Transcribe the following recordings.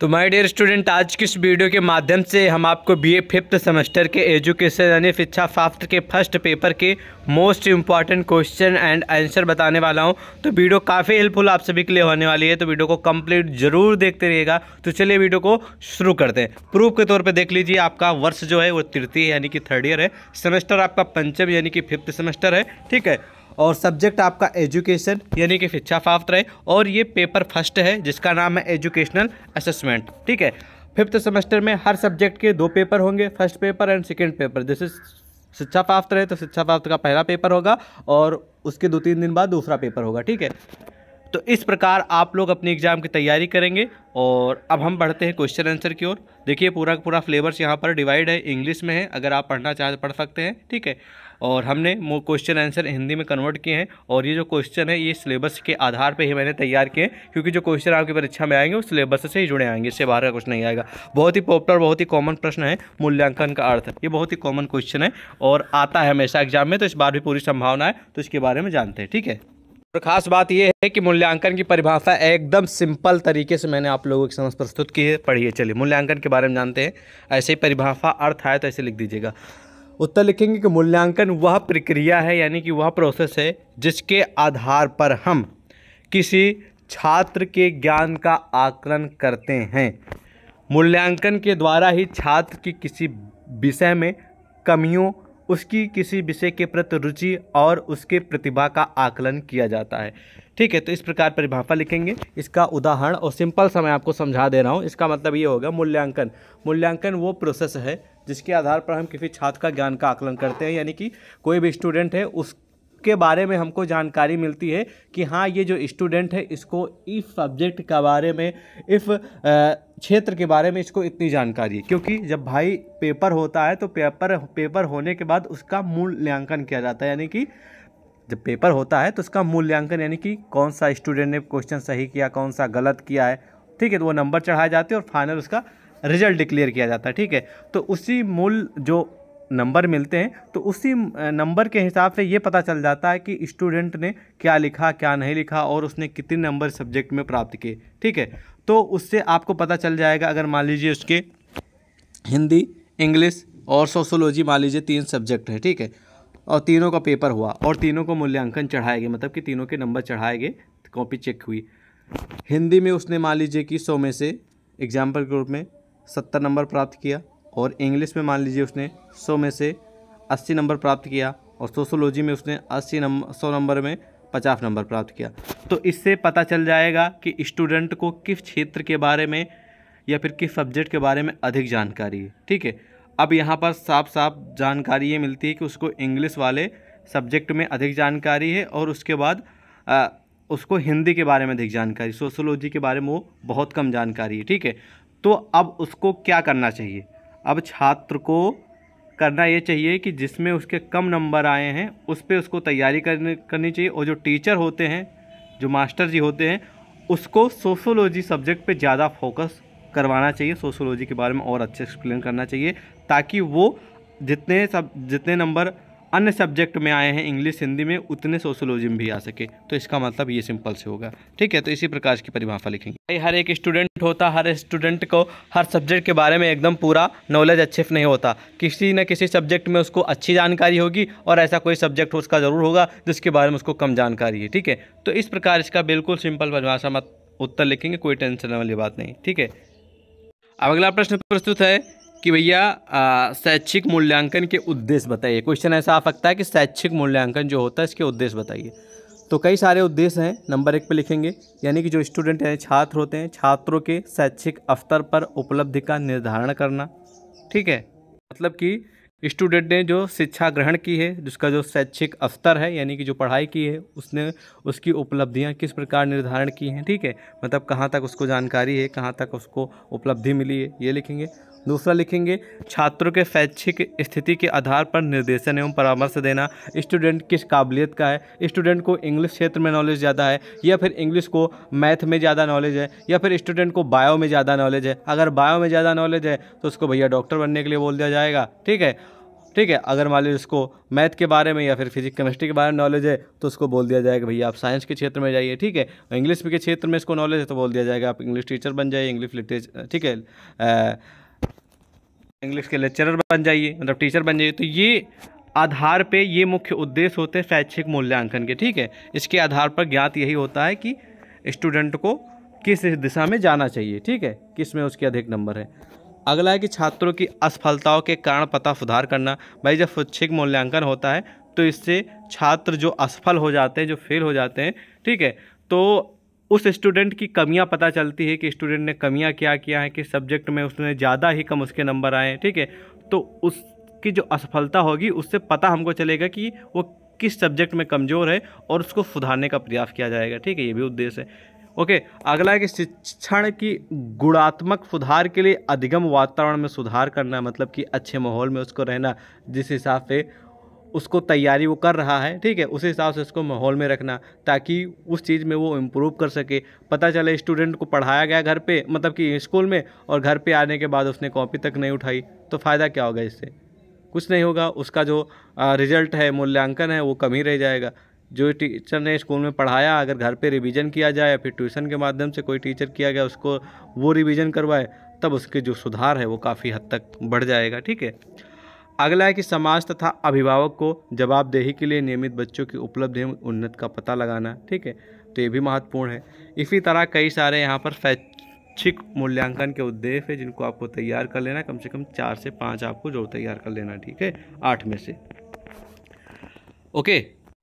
तो my dear student आज की इस वीडियो के माध्यम से हम आपको बीए फिफ्थ सेमेस्टर के एजुकेशन यानी शिक्षा शास्त्र के फर्स्ट पेपर के most important question and answer बताने वाला हूं तो वीडियो काफ़ी हेल्पफुल आप सभी के लिए होने वाली है तो वीडियो को कंप्लीट जरूर देखते रहिएगा तो चलिए वीडियो को शुरू करते हैं प्रूफ के तौर पर देख लीजिए आपका वर्ष जो है वो तृतीय यानी कि थर्ड ईयर है सेमेस्टर आपका पंचम यानी कि फिफ्थ सेमेस्टर है ठीक है और सब्जेक्ट आपका एजुकेशन यानी कि शिक्षा फाफ्त रहे और ये पेपर फर्स्ट है जिसका नाम है एजुकेशनल असेसमेंट ठीक है फिफ्थ सेमेस्टर में हर सब्जेक्ट के दो पेपर होंगे first paper and second paper जैसे शिक्षा प्राप्त रहे तो शिक्षा प्राप्त का पहला पेपर होगा और उसके दो तीन दिन बाद दूसरा पेपर होगा ठीक है तो इस प्रकार आप लोग अपनी एग्ज़ाम की तैयारी करेंगे और अब हम बढ़ते हैं क्वेश्चन आंसर की ओर देखिए पूरा का पूरा फ्लेवर्स यहाँ पर डिवाइड है इंग्लिश में है अगर आप पढ़ना चाहते तो पढ़ सकते हैं ठीक है और हमने क्वेश्चन आंसर हिंदी में कन्वर्ट किए हैं और ये जो क्वेश्चन है ये सिलेबस के आधार पर ही मैंने तैयार किए हैं क्योंकि जो क्वेश्चन आपकी परीक्षा में आएंगे वो सिलेबस से ही जुड़े आएंगे इससे बाहर का कुछ नहीं आएगा बहुत ही पॉपुलर बहुत ही कॉमन प्रश्न है मूल्यांकन का अर्थ ये बहुत ही कॉमन क्वेश्चन है और आता है हमेशा एग्जाम में तो इस बार भी पूरी संभावना है तो इसके बारे में जानते हैं ठीक है और ख़ास बात यह है कि मूल्यांकन की परिभाषा एकदम सिंपल तरीके से मैंने आप लोगों के समझ प्रस्तुत की है पढ़िए चलिए मूल्यांकन के बारे में जानते हैं ऐसे ही परिभाषा अर्थ आए तो ऐसे लिख दीजिएगा उत्तर लिखेंगे कि मूल्यांकन वह प्रक्रिया है यानी कि वह प्रोसेस है जिसके आधार पर हम किसी छात्र के ज्ञान का आकलन करते हैं मूल्यांकन के द्वारा ही छात्र की किसी विषय में कमियों उसकी किसी विषय के प्रति रुचि और उसके प्रतिभा का आकलन किया जाता है ठीक है तो इस प्रकार परिभाषा लिखेंगे इसका उदाहरण और सिंपल सा मैं आपको समझा दे रहा हूँ इसका मतलब ये होगा मूल्यांकन मूल्यांकन वो प्रोसेस है जिसके आधार पर हम किसी छात्र का ज्ञान का आकलन करते हैं यानी कि कोई भी स्टूडेंट है उस के बारे में हमको जानकारी मिलती है कि हाँ ये जो स्टूडेंट है इसको इस सब्जेक्ट के बारे में इस क्षेत्र के बारे में इसको इतनी जानकारी है क्योंकि जब भाई पेपर होता है तो पेपर पेपर होने के बाद उसका मूल्यांकन किया जाता है यानी कि जब पेपर होता है तो उसका मूल्यांकन यानी कि कौन सा स्टूडेंट ने क्वेश्चन सही किया कौन सा गलत किया है ठीक है तो वो नंबर चढ़ाए जाते हैं और फाइनल उसका रिजल्ट डिक्लेयर किया जाता है ठीक है तो उसी मूल जो नंबर मिलते हैं तो उसी नंबर के हिसाब से ये पता चल जाता है कि स्टूडेंट ने क्या लिखा क्या नहीं लिखा और उसने कितने नंबर सब्जेक्ट में प्राप्त किए ठीक है तो उससे आपको पता चल जाएगा अगर मान लीजिए उसके हिंदी इंग्लिश और सोशोलॉजी मान लीजिए तीन सब्जेक्ट हैं ठीक है और तीनों का पेपर हुआ और तीनों को मूल्यांकन चढ़ाए गए मतलब कि तीनों के नंबर चढ़ाए गए कॉपी चेक हुई हिंदी में उसने मान लीजिए कि सौ में से एग्जाम्पल के रूप में सत्तर नंबर प्राप्त किया और इंग्लिश में मान लीजिए उसने सौ में से अस्सी नंबर प्राप्त किया और सोशोलॉजी में उसने अस्सी नंबर सौ नंबर में पचास नंबर प्राप्त किया तो इससे पता चल जाएगा कि स्टूडेंट को किस क्षेत्र के बारे में या फिर किस सब्जेक्ट के बारे में अधिक जानकारी है ठीक है अब यहाँ पर साफ साफ जानकारी ये मिलती है कि उसको इंग्लिश वाले सब्जेक्ट में अधिक जानकारी है और उसके बाद आ, उसको हिंदी के बारे में अधिक जानकारी सोशोलॉजी के बारे में वो बहुत कम जानकारी है ठीक है तो अब उसको क्या करना चाहिए अब छात्र को करना ये चाहिए कि जिसमें उसके कम नंबर आए हैं उस पर उसको तैयारी करनी करनी चाहिए और जो टीचर होते हैं जो मास्टर जी होते हैं उसको सोशोलॉजी सब्जेक्ट पे ज़्यादा फोकस करवाना चाहिए सोशोलॉजी के बारे में और अच्छे एक्सप्लेन करना चाहिए ताकि वो जितने सब जितने नंबर अन्य सब्जेक्ट में आए हैं इंग्लिश हिंदी में उतने में भी आ सके तो इसका मतलब ये सिंपल से होगा ठीक है तो इसी प्रकार की परिभाषा लिखेंगे भाई हर एक स्टूडेंट होता हर स्टूडेंट को हर सब्जेक्ट के बारे में एकदम पूरा नॉलेज अच्छे से नहीं होता किसी न किसी सब्जेक्ट में उसको अच्छी जानकारी होगी और ऐसा कोई सब्जेक्ट उसका ज़रूर होगा जिसके बारे में उसको कम जानकारी है ठीक है तो इस प्रकार इसका बिल्कुल सिंपल परिभाषा मत उत्तर लिखेंगे कोई टेंशन वाली बात नहीं ठीक है अब अगला प्रश्न प्रस्तुत है कि भैया शैक्षिक मूल्यांकन के उद्देश्य बताइए क्वेश्चन ऐसा आ सकता है कि शैक्षिक मूल्यांकन जो होता है इसके उद्देश्य बताइए तो कई सारे उद्देश्य हैं नंबर एक पे लिखेंगे यानी कि जो स्टूडेंट हैं छात्र होते हैं छात्रों के शैक्षिक अवसर पर उपलब्धि का निर्धारण करना ठीक है मतलब कि स्टूडेंट ने जो शिक्षा ग्रहण की है जिसका जो शैक्षिक अवसर है यानी कि जो पढ़ाई की है उसने उसकी उपलब्धियां किस प्रकार निर्धारण की हैं ठीक है मतलब कहाँ तक उसको जानकारी है कहाँ तक उसको उपलब्धि मिली है ये लिखेंगे दूसरा लिखेंगे छात्रों के शैक्षिक स्थिति के आधार पर निर्देशन एवं परामर्श देना स्टूडेंट किस काबिलियत का है स्टूडेंट को इंग्लिश क्षेत्र में नॉलेज ज़्यादा है या फिर इंग्लिश को मैथ में ज़्यादा नॉलेज है या फिर स्टूडेंट को बायो में ज़्यादा नॉलेज है अगर बायो में ज़्यादा नॉलेज है तो उसको भैया डॉक्टर बनने के लिए बोल दिया जाएगा ठीक है ठीक है अगर मान लीजिए उसको मैथ के बारे में या फिर फिजिक्स केमिस्ट्री के बारे में नॉलेज है तो उसको बोल दिया जाएगा भैया आप साइंस के क्षेत्र में जाइए ठीक है इंग्लिश के क्षेत्र में इसको नॉलेज है तो बोल दिया जाएगा आप इंग्लिश टीचर बन जाइए इंग्लिश लिटरेचर ठीक है इंग्लिश के लेक्चरर बन जाइए मतलब टीचर बन जाइए तो ये आधार पे ये मुख्य उद्देश्य होते हैं शैक्षिक मूल्यांकन के ठीक है इसके आधार पर ज्ञात यही होता है कि स्टूडेंट को किस दिशा में जाना चाहिए ठीक है किस में उसके अधिक नंबर है अगला है कि छात्रों की असफलताओं के कारण पता सुधार करना भाई जब शैक्षिक मूल्यांकन होता है तो इससे छात्र जो असफल हो जाते हैं जो फेल हो जाते हैं ठीक है तो उस स्टूडेंट की कमियां पता चलती है कि स्टूडेंट ने कमियां क्या किया है कि सब्जेक्ट में उसने ज़्यादा ही कम उसके नंबर आए हैं ठीक है तो उसकी जो असफलता होगी उससे पता हमको चलेगा कि वो किस सब्जेक्ट में कमज़ोर है और उसको सुधारने का प्रयास किया जाएगा ठीक है ये भी उद्देश्य है ओके okay, अगला है कि शिक्षण की गुणात्मक सुधार के लिए अधिगम वातावरण में सुधार करना मतलब कि अच्छे माहौल में उसको रहना जिस हिसाब से उसको तैयारी वो कर रहा है ठीक है उस हिसाब से उसको माहौल में रखना ताकि उस चीज़ में वो इम्प्रूव कर सके पता चले स्टूडेंट को पढ़ाया गया घर पे मतलब कि स्कूल में और घर पे आने के बाद उसने कॉपी तक नहीं उठाई तो फ़ायदा क्या होगा इससे कुछ नहीं होगा उसका जो रिजल्ट है मूल्यांकन है वो कम ही रह जाएगा जो टीचर ने स्कूल में पढ़ाया अगर घर पर रिविज़न किया जाए या फिर ट्यूशन के माध्यम से कोई टीचर किया गया उसको वो रिविज़न करवाए तब उसके जो सुधार है वो काफ़ी हद तक बढ़ जाएगा ठीक है अगला है कि समाज तथा अभिभावक को जवाबदेही के लिए नियमित बच्चों की उपलब्धि एवं उन्नत का पता लगाना ठीक है तो ये भी महत्वपूर्ण है इसी तरह कई सारे यहाँ पर शैक्षिक मूल्यांकन के उद्देश्य है जिनको आपको तैयार कर लेना कम से कम चार से पाँच आपको जो तैयार कर लेना ठीक है आठ में से ओके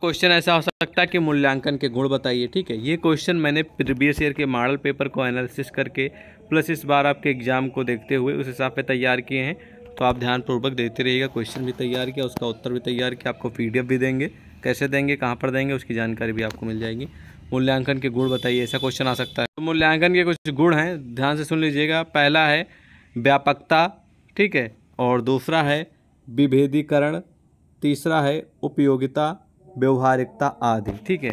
क्वेश्चन ऐसा हो सकता है कि मूल्यांकन के गुण बताइए ठीक है ये क्वेश्चन मैंने प्रीवियस ईयर के मॉडल पेपर को एनालिसिस करके प्लस इस बार आपके एग्ज़ाम को देखते हुए उस हिसाब पे तैयार किए हैं तो आप ध्यानपूर्वक देते रहिएगा क्वेश्चन भी तैयार किया उसका उत्तर भी तैयार किया आपको पी भी देंगे कैसे देंगे कहाँ पर देंगे उसकी जानकारी भी आपको मिल जाएगी मूल्यांकन के गुण बताइए ऐसा क्वेश्चन आ सकता है तो मूल्यांकन के कुछ गुण हैं ध्यान से सुन लीजिएगा पहला है व्यापकता ठीक है और दूसरा है विभेदीकरण तीसरा है उपयोगिता व्यवहारिकता आदि ठीक है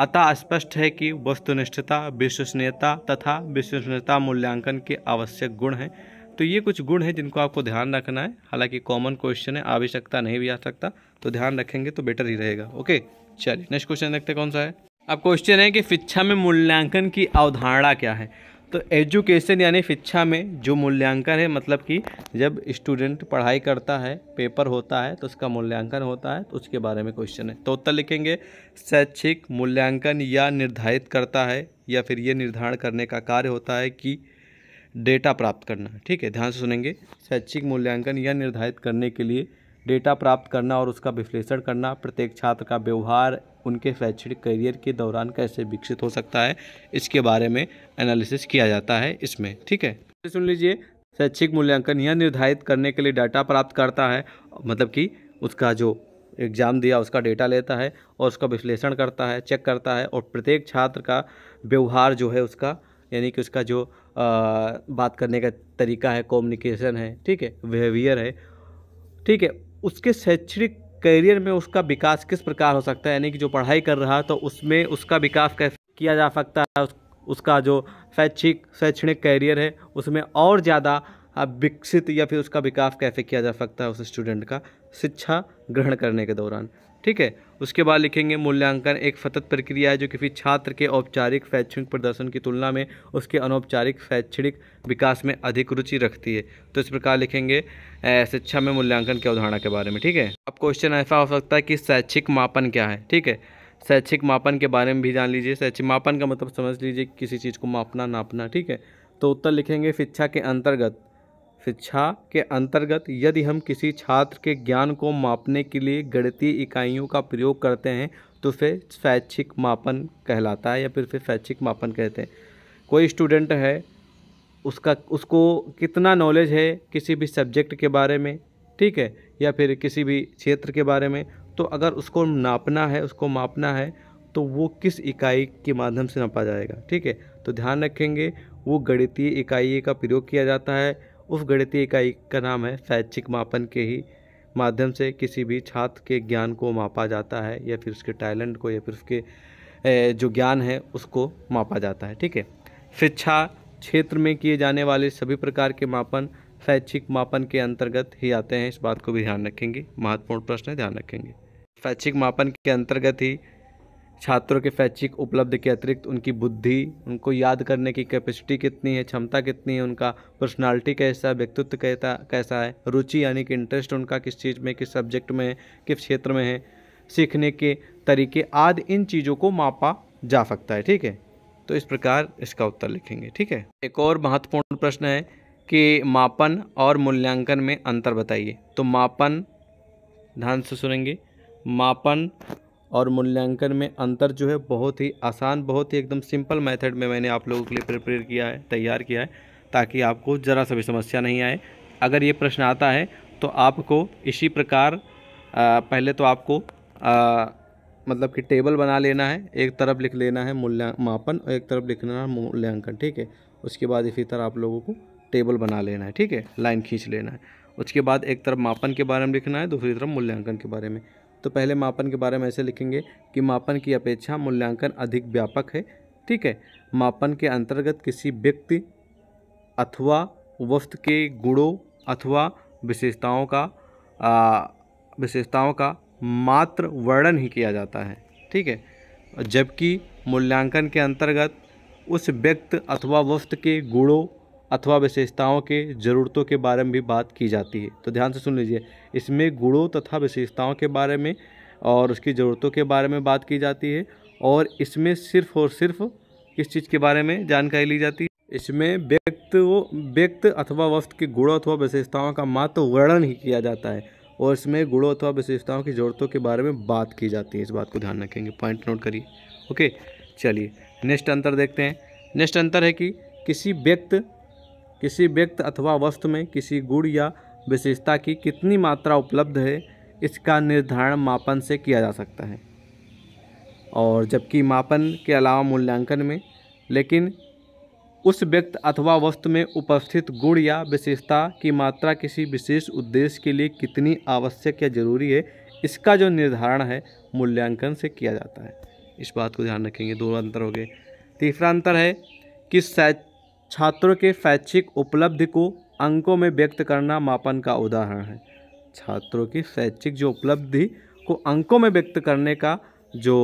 अतः स्पष्ट है कि वस्तुनिष्ठता विश्वसनीयता तथा विश्वसनीयता मूल्यांकन के आवश्यक गुण हैं तो ये कुछ गुण है जिनको आपको ध्यान रखना है हालांकि कॉमन क्वेश्चन है आवश्यकता नहीं भी आ सकता तो ध्यान रखेंगे तो बेटर ही रहेगा ओके चलिए नेक्स्ट क्वेश्चन देखते कौन सा है अब क्वेश्चन है कि शिक्षा में मूल्यांकन की अवधारणा क्या है तो एजुकेशन यानी शिक्षा में जो मूल्यांकन है मतलब कि जब स्टूडेंट पढ़ाई करता है पेपर होता है तो उसका मूल्यांकन होता है तो उसके बारे में क्वेश्चन है तो उत्तर लिखेंगे शैक्षिक मूल्यांकन या निर्धारित करता है या फिर ये निर्धारण करने का कार्य होता है कि डेटा प्राप्त करना ठीक है ध्यान से सुनेंगे शैक्षिक मूल्यांकन यह निर्धारित करने के लिए डेटा प्राप्त करना और उसका विश्लेषण करना प्रत्येक छात्र का व्यवहार उनके शैक्षणिक करियर के दौरान कैसे विकसित हो सकता है इसके बारे में एनालिसिस किया जाता है इसमें ठीक है तो सुन लीजिए शैक्षिक मूल्यांकन यह निर्धारित करने के लिए डाटा प्राप्त करता है मतलब कि उसका जो एग्ज़ाम दिया उसका डेटा लेता है और उसका विश्लेषण करता है चेक करता है और प्रत्येक छात्र का व्यवहार जो है उसका यानी कि उसका जो बात करने का तरीका है कम्युनिकेशन है ठीक है बिहेवियर है ठीक है उसके शैक्षणिक करियर में उसका विकास किस प्रकार हो सकता है यानी कि जो पढ़ाई कर रहा तो उसमें उसका विकास कैसे किया जा सकता है उस, उसका जो शैक्षिक शैक्षणिक करियर है उसमें और ज़्यादा विकसित या फिर उसका विकास कैसे किया जा सकता है उस स्टूडेंट का शिक्षा ग्रहण करने के दौरान ठीक है उसके बाद लिखेंगे मूल्यांकन एक सतत प्रक्रिया है जो किसी छात्र के औपचारिक शैक्षणिक प्रदर्शन की तुलना में उसके अनौपचारिक शैक्षणिक विकास में अधिक रुचि रखती है तो इस प्रकार लिखेंगे शिक्षा में मूल्यांकन की अवधारणा के बारे में ठीक है अब क्वेश्चन ऐसा हो सकता है कि शैक्षिक मापन क्या है ठीक है शैक्षिक मापन के बारे में भी जान लीजिए शैक्षिक मापन का मतलब समझ लीजिए किसी चीज़ को मापना नापना ठीक है तो उत्तर लिखेंगे शिक्षा के अंतर्गत शिक्षा के अंतर्गत यदि हम किसी छात्र के ज्ञान को मापने के लिए गणितीय इकाइयों का प्रयोग करते हैं तो फिर स्वैच्छिक मापन कहलाता है या फिर फिर स्वैच्छिक मापन कहते हैं कोई स्टूडेंट है उसका उसको कितना नॉलेज है किसी भी सब्जेक्ट के बारे में ठीक है या फिर किसी भी क्षेत्र के बारे में तो अगर उसको नापना है उसको मापना है तो वो किस इकाई के माध्यम से नापा जाएगा ठीक है तो ध्यान रखेंगे वो गणितीय इकाई का प्रयोग किया जाता है उप गणितीय इकाई का नाम है शैक्षिक मापन के ही माध्यम से किसी भी छात्र के ज्ञान को मापा जाता है या फिर उसके टैलेंट को या फिर उसके जो ज्ञान है उसको मापा जाता है ठीक है शिक्षा क्षेत्र में किए जाने वाले सभी प्रकार के मापन शैक्षिक मापन के अंतर्गत ही आते हैं इस बात को भी ध्यान रखेंगे महत्वपूर्ण प्रश्न ध्यान रखेंगे शैक्षिक मापन के अंतर्गत ही छात्रों के फैचिक उपलब्धि के अतिरिक्त उनकी बुद्धि उनको याद करने की कैपेसिटी कितनी है क्षमता कितनी है उनका पर्सनालिटी कैसा है व्यक्तित्व कैसा कैसा है रुचि यानी कि इंटरेस्ट उनका किस चीज़ में किस सब्जेक्ट में है किस क्षेत्र में है सीखने के तरीके आदि इन चीज़ों को मापा जा सकता है ठीक है तो इस प्रकार इसका उत्तर लिखेंगे ठीक है एक और महत्वपूर्ण प्रश्न है कि मापन और मूल्यांकन में अंतर बताइए तो मापन ध्यान से सुनेंगे मापन और मूल्यांकन में अंतर जो है बहुत ही आसान बहुत ही एकदम सिंपल मेथड में मैंने आप लोगों के लिए प्रिपेयर किया है तैयार किया है ताकि आपको ज़रा सा भी समस्या नहीं आए अगर ये प्रश्न आता है तो आपको इसी प्रकार आ, पहले तो आपको आ, मतलब कि टेबल बना लेना है एक तरफ लिख लेना है मूल्या मापन और एक तरफ लिखना है मूल्यांकन ठीक है उसके बाद इसी तरह आप लोगों को टेबल बना लेना है ठीक है लाइन खींच लेना है उसके बाद एक तरफ मापन के बारे में लिखना है दूसरी तरफ मूल्यांकन के बारे में तो पहले मापन के बारे में ऐसे लिखेंगे कि मापन की अपेक्षा मूल्यांकन अधिक व्यापक है ठीक है मापन के अंतर्गत किसी व्यक्ति अथवा वस्तु के गुणों अथवा विशेषताओं का विशेषताओं का मात्र वर्णन ही किया जाता है ठीक है जबकि मूल्यांकन के अंतर्गत उस व्यक्ति अथवा वस्तु के गुणों अथवा विशेषताओं के ज़रूरतों के बारे में भी बात की जाती है तो ध्यान से सुन लीजिए इसमें गुणों तथा विशेषताओं के बारे में और उसकी ज़रूरतों के बारे में बात की जाती है और इसमें सिर्फ और सिर्फ किस चीज़ के बारे में जानकारी ली जाती है इसमें व्यक्त व्यक्त अथवा वस्तु के गुणों अथवा विशेषताओं का मात्र वर्णन ही किया जाता है और इसमें गुणों अथवा विशेषताओं की ज़रूरतों के बारे में बात की जाती है इस बात को ध्यान रखेंगे पॉइंट नोट करिए ओके चलिए नेक्स्ट अंतर देखते हैं नेक्स्ट अंतर है कि किसी व्यक्त किसी व्यक्त अथवा वस्तु में किसी गुण या विशेषता की कितनी मात्रा उपलब्ध है इसका निर्धारण मापन से किया जा सकता है और जबकि मापन के अलावा मूल्यांकन में लेकिन उस व्यक्त अथवा वस्तु में उपस्थित गुण या विशेषता की मात्रा किसी विशेष उद्देश्य के लिए कितनी आवश्यक या जरूरी है इसका जो निर्धारण है मूल्यांकन से किया जाता है इस बात को ध्यान रखेंगे दो अंतर हो गए तीसरा अंतर है कि छात्रों के शैक्षिक उपलब्धि को अंकों में व्यक्त करना मापन का उदाहरण है छात्रों की शैक्षिक जो उपलब्धि को अंकों में व्यक्त करने का जो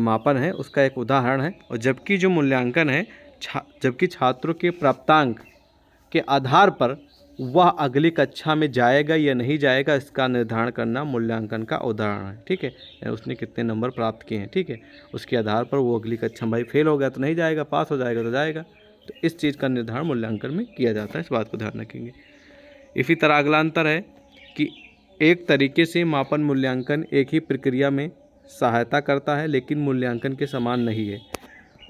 मापन है उसका एक उदाहरण है और जबकि जो मूल्यांकन है छा जबकि छात्रों के प्राप्तांक के आधार पर वह अगली कक्षा में जाएगा या नहीं जाएगा इसका निर्धारण करना मूल्यांकन का उदाहरण है ठीक है उसने कितने नंबर प्राप्त किए हैं ठीक है उसके आधार पर वो अगली कक्षा भाई फेल हो गया तो नहीं जाएगा पास हो जाएगा तो जाएगा तो इस चीज़ का निर्धारण मूल्यांकन में किया जाता है इस बात को ध्यान रखेंगे इसी तरह अगला अंतर है कि एक तरीके से मापन मूल्यांकन एक ही प्रक्रिया में सहायता करता है लेकिन मूल्यांकन के समान नहीं है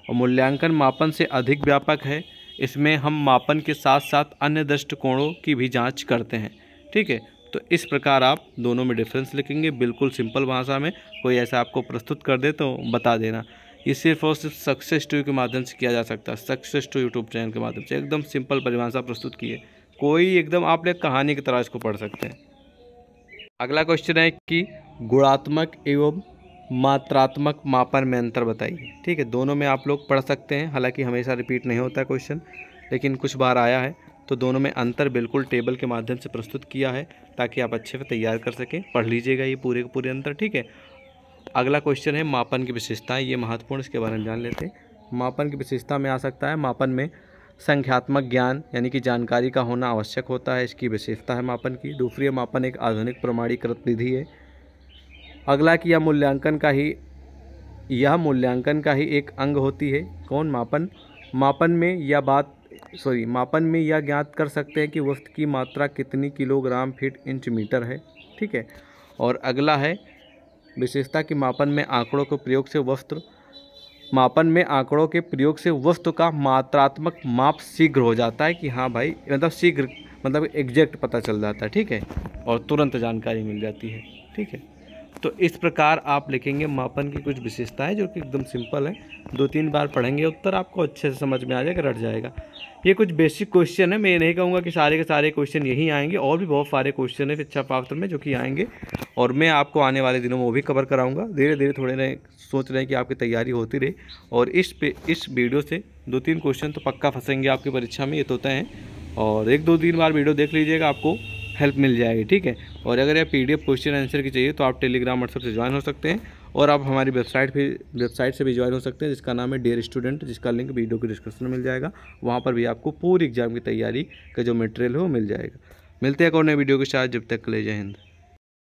और मूल्यांकन मापन से अधिक व्यापक है इसमें हम मापन के साथ साथ अन्य दृष्टिकोणों की भी जांच करते हैं ठीक है तो इस प्रकार आप दोनों में डिफरेंस लिखेंगे बिल्कुल सिंपल भाषा में कोई ऐसा आपको प्रस्तुत कर दे तो बता देना ये सिर्फ और सिर्फ सक्सेस टू के माध्यम से किया जा सकता है सक्सेस टू यूट्यूब चैनल के माध्यम से एकदम सिंपल परिभाषा प्रस्तुत की है कोई एकदम आप एक कहानी की तरह इसको पढ़ सकते हैं अगला क्वेश्चन है कि गुणात्मक एवं मात्रात्मक मापन में अंतर बताइए ठीक है दोनों में आप लोग पढ़ सकते हैं हालांकि हमेशा रिपीट नहीं होता क्वेश्चन लेकिन कुछ बार आया है तो दोनों में अंतर बिल्कुल टेबल के माध्यम से प्रस्तुत किया है ताकि आप अच्छे से तैयार कर सकें पढ़ लीजिएगा ये पूरे के पूरे अंतर ठीक है अगला क्वेश्चन है मापन की विशेषताएं ये महत्वपूर्ण इसके बारे में जान लेते हैं मापन की विशेषता में आ सकता है मापन में संख्यात्मक ज्ञान यानी कि जानकारी का होना आवश्यक होता है इसकी विशेषता है मापन की दूसरी मापन एक आधुनिक प्रमाणीकृत विधि है अगला कि यह मूल्यांकन का ही यह मूल्यांकन का ही एक अंग होती है कौन मापन मापन में यह बात सॉरी मापन में यह ज्ञात कर सकते हैं कि वस्तु की मात्रा कितनी किलोग्राम फीट इंच मीटर है ठीक है और अगला है विशेषता के मापन में आंकड़ों के प्रयोग से वस्त्र मापन में आंकड़ों के प्रयोग से वस्तु का मात्रात्मक माप शीघ्र हो जाता है कि हाँ भाई मतलब शीघ्र मतलब एग्जैक्ट पता चल जाता है ठीक है और तुरंत जानकारी मिल जाती है ठीक है तो इस प्रकार आप लिखेंगे मापन की कुछ विशेषताएं जो कि एकदम सिंपल है दो तीन बार पढ़ेंगे उत्तर आपको अच्छे से समझ में आ जाएगा रट जाएगा ये कुछ बेसिक क्वेश्चन है मैं नहीं कहूँगा कि सारे के सारे क्वेश्चन यही आएंगे और भी बहुत सारे क्वेश्चन है शिक्षा पात्र में जो कि आएंगे और मैं आपको आने वाले दिनों में वो भी कवर कराऊंगा धीरे धीरे थोड़े रहे सोच रहे हैं कि आपकी तैयारी होती रहे और इस पे इस वीडियो से दो तीन क्वेश्चन तो पक्का फंसेंगे आपकी परीक्षा में ये तो तय हैं और एक दो तीन बार वीडियो देख लीजिएगा आपको हेल्प मिल जाएगी ठीक है और अगर ये पी डी क्वेश्चन आंसर की चाहिए तो आप टेलीग्राम व्हाट्सअप से ज्वाइन हो सकते हैं और आप हमारी वेबसाइट भी वेबसाइट से भी ज्वाइन हो सकते हैं जिसका नाम है डेयर स्टूडेंट जिसका लिंक वीडियो के डिस्क्रिप्शन में मिल जाएगा वहाँ पर भी आपको पूरी एग्जाम की तैयारी का जो मटेरियल है वो मिल जाएगा मिलते हैं एक और नए वीडियो के साथ जब तक ले जाए जय हिंद